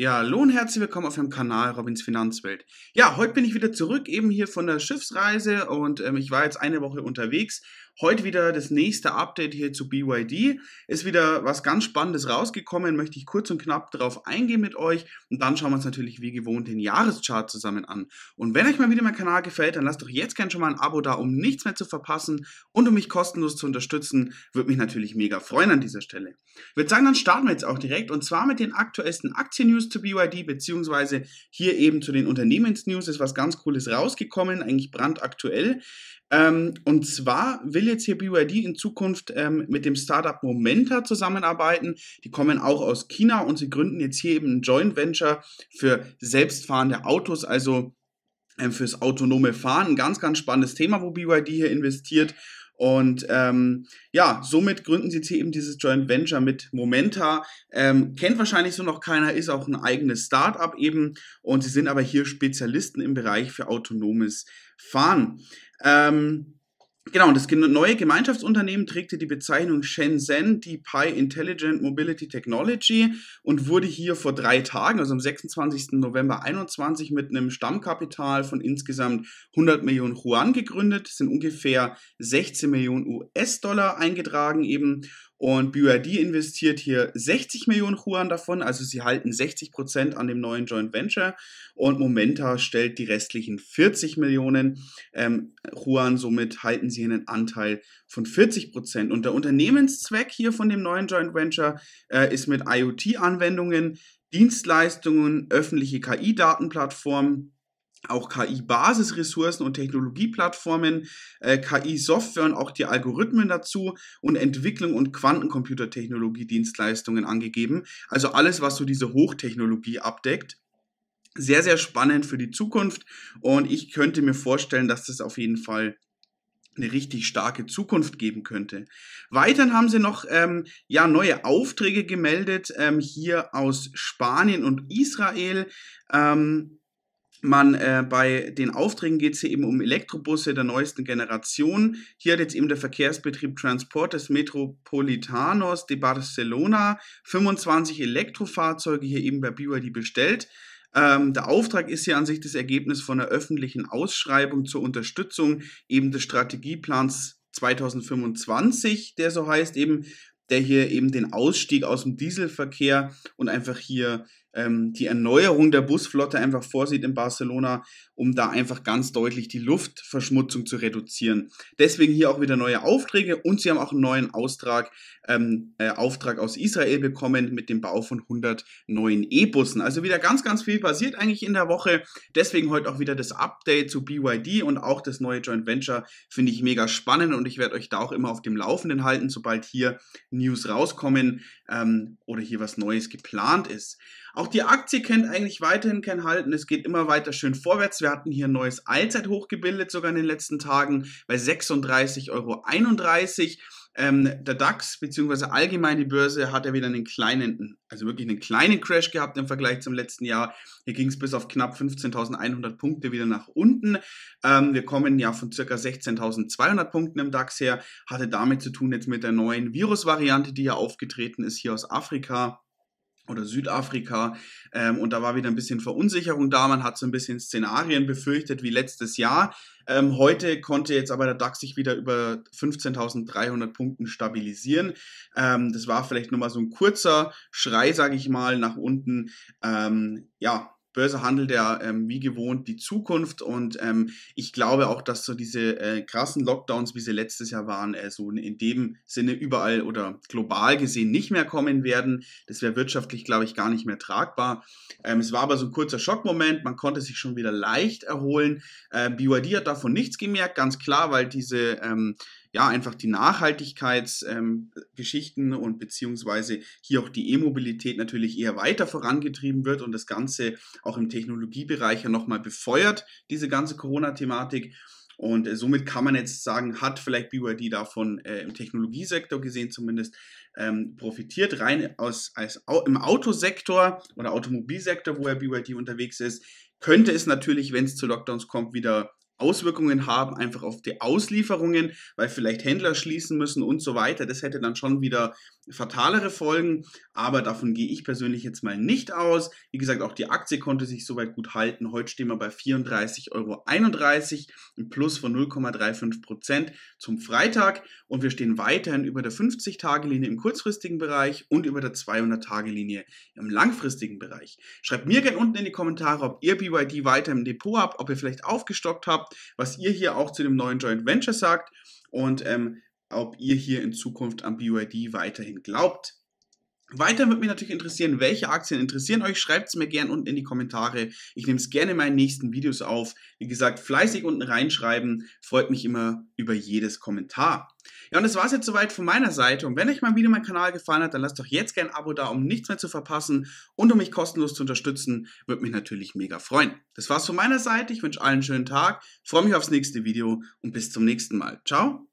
Ja, hallo und herzlich willkommen auf meinem Kanal Robins Finanzwelt. Ja, heute bin ich wieder zurück, eben hier von der Schiffsreise und ähm, ich war jetzt eine Woche unterwegs Heute wieder das nächste Update hier zu BYD. Ist wieder was ganz Spannendes rausgekommen, möchte ich kurz und knapp darauf eingehen mit euch. Und dann schauen wir uns natürlich wie gewohnt den Jahreschart zusammen an. Und wenn euch mal wieder mein Kanal gefällt, dann lasst doch jetzt gerne schon mal ein Abo da, um nichts mehr zu verpassen und um mich kostenlos zu unterstützen. Würde mich natürlich mega freuen an dieser Stelle. Ich würde sagen, dann starten wir jetzt auch direkt und zwar mit den aktuellsten Aktien-News zu BYD, beziehungsweise hier eben zu den Unternehmensnews. Ist was ganz Cooles rausgekommen, eigentlich brandaktuell. Ähm, und zwar will ich jetzt hier BYD in Zukunft ähm, mit dem Startup Momenta zusammenarbeiten. Die kommen auch aus China und sie gründen jetzt hier eben ein Joint Venture für selbstfahrende Autos, also ähm, fürs autonome Fahren. Ein ganz, ganz spannendes Thema, wo BYD hier investiert. Und ähm, ja, somit gründen sie jetzt hier eben dieses Joint Venture mit Momenta. Ähm, kennt wahrscheinlich so noch keiner, ist auch ein eigenes Startup eben. Und sie sind aber hier Spezialisten im Bereich für autonomes Fahren. Ähm, Genau, und das neue Gemeinschaftsunternehmen trägte die Bezeichnung Shenzhen DeepI Intelligent Mobility Technology und wurde hier vor drei Tagen, also am 26. November 2021, mit einem Stammkapital von insgesamt 100 Millionen Yuan gegründet. Es sind ungefähr 16 Millionen US-Dollar eingetragen eben. Und BYD investiert hier 60 Millionen Yuan davon, also sie halten 60 Prozent an dem neuen Joint Venture und Momenta stellt die restlichen 40 Millionen ähm, somit halten sie einen Anteil von 40 Prozent. Und der Unternehmenszweck hier von dem neuen Joint Venture äh, ist mit IoT-Anwendungen, Dienstleistungen, öffentliche KI-Datenplattformen, auch KI-Basisressourcen und Technologieplattformen, äh, KI-Software und auch die Algorithmen dazu und Entwicklung und Quantencomputertechnologie-Dienstleistungen angegeben. Also alles, was so diese Hochtechnologie abdeckt. Sehr, sehr spannend für die Zukunft und ich könnte mir vorstellen, dass das auf jeden Fall eine richtig starke Zukunft geben könnte. Weiterhin haben sie noch ähm, ja, neue Aufträge gemeldet, ähm, hier aus Spanien und Israel. Ähm, man äh, bei den Aufträgen geht es hier eben um Elektrobusse der neuesten Generation. Hier hat jetzt eben der Verkehrsbetrieb Transportes Metropolitanos de Barcelona 25 Elektrofahrzeuge hier eben bei BYD bestellt. Ähm, der Auftrag ist hier an sich das Ergebnis von einer öffentlichen Ausschreibung zur Unterstützung eben des Strategieplans 2025, der so heißt eben, der hier eben den Ausstieg aus dem Dieselverkehr und einfach hier ähm, die Erneuerung der Busflotte einfach vorsieht in Barcelona, um da einfach ganz deutlich die Luftverschmutzung zu reduzieren. Deswegen hier auch wieder neue Aufträge und sie haben auch einen neuen Austrag, ähm, äh, Auftrag aus Israel bekommen mit dem Bau von 100 neuen E-Bussen. Also wieder ganz, ganz viel passiert eigentlich in der Woche. Deswegen heute auch wieder das Update zu BYD und auch das neue Joint Venture finde ich mega spannend und ich werde euch da auch immer auf dem Laufenden halten, sobald hier News rauskommen ähm, oder hier was Neues geplant ist. Auch die Aktie kennt eigentlich weiterhin kein Halten. Es geht immer weiter schön vorwärts. Wir hatten hier ein neues Allzeithoch gebildet, sogar in den letzten Tagen bei 36,31 Euro. Ähm, der DAX bzw. allgemein die Börse hat ja wieder einen kleinen, also wirklich einen kleinen Crash gehabt im Vergleich zum letzten Jahr. Hier ging es bis auf knapp 15.100 Punkte wieder nach unten. Ähm, wir kommen ja von ca. 16.200 Punkten im DAX her. Hatte damit zu tun jetzt mit der neuen Virusvariante, die ja aufgetreten ist hier aus Afrika oder Südafrika. Ähm, und da war wieder ein bisschen Verunsicherung da. Man hat so ein bisschen Szenarien befürchtet wie letztes Jahr. Ähm, heute konnte jetzt aber der DAX sich wieder über 15.300 Punkten stabilisieren. Ähm, das war vielleicht nochmal so ein kurzer Schrei, sage ich mal, nach unten. Ähm, ja, Börse handelt ja ähm, wie gewohnt die Zukunft und ähm, ich glaube auch, dass so diese äh, krassen Lockdowns, wie sie letztes Jahr waren, äh, so in dem Sinne überall oder global gesehen nicht mehr kommen werden. Das wäre wirtschaftlich, glaube ich, gar nicht mehr tragbar. Ähm, es war aber so ein kurzer Schockmoment, man konnte sich schon wieder leicht erholen. Äh, BYD hat davon nichts gemerkt, ganz klar, weil diese ähm, ja einfach die Nachhaltigkeitsgeschichten ähm, und beziehungsweise hier auch die E-Mobilität natürlich eher weiter vorangetrieben wird und das Ganze auch im Technologiebereich ja nochmal befeuert, diese ganze Corona-Thematik. Und äh, somit kann man jetzt sagen, hat vielleicht BYD davon äh, im Technologiesektor gesehen zumindest ähm, profitiert. Rein aus, als, au, im Autosektor oder Automobilsektor, wo ja BYD unterwegs ist, könnte es natürlich, wenn es zu Lockdowns kommt, wieder Auswirkungen haben, einfach auf die Auslieferungen, weil vielleicht Händler schließen müssen und so weiter. Das hätte dann schon wieder fatalere Folgen, aber davon gehe ich persönlich jetzt mal nicht aus. Wie gesagt, auch die Aktie konnte sich soweit gut halten. Heute stehen wir bei 34,31 Euro, ein Plus von 0,35 Prozent zum Freitag und wir stehen weiterhin über der 50-Tage-Linie im kurzfristigen Bereich und über der 200-Tage-Linie im langfristigen Bereich. Schreibt mir gerne unten in die Kommentare, ob ihr BYD weiter im Depot habt, ob ihr vielleicht aufgestockt habt habt, was ihr hier auch zu dem neuen Joint Venture sagt und ähm, ob ihr hier in Zukunft am BYD weiterhin glaubt. Weiter würde mich natürlich interessieren, welche Aktien interessieren euch. Schreibt es mir gerne unten in die Kommentare. Ich nehme es gerne in meinen nächsten Videos auf. Wie gesagt, fleißig unten reinschreiben. Freut mich immer über jedes Kommentar. Ja, und das war's jetzt soweit von meiner Seite. Und wenn euch mal wieder mein Kanal gefallen hat, dann lasst doch jetzt gerne ein Abo da, um nichts mehr zu verpassen und um mich kostenlos zu unterstützen. Würde mich natürlich mega freuen. Das war's von meiner Seite. Ich wünsche allen einen schönen Tag, freue mich aufs nächste Video und bis zum nächsten Mal. Ciao.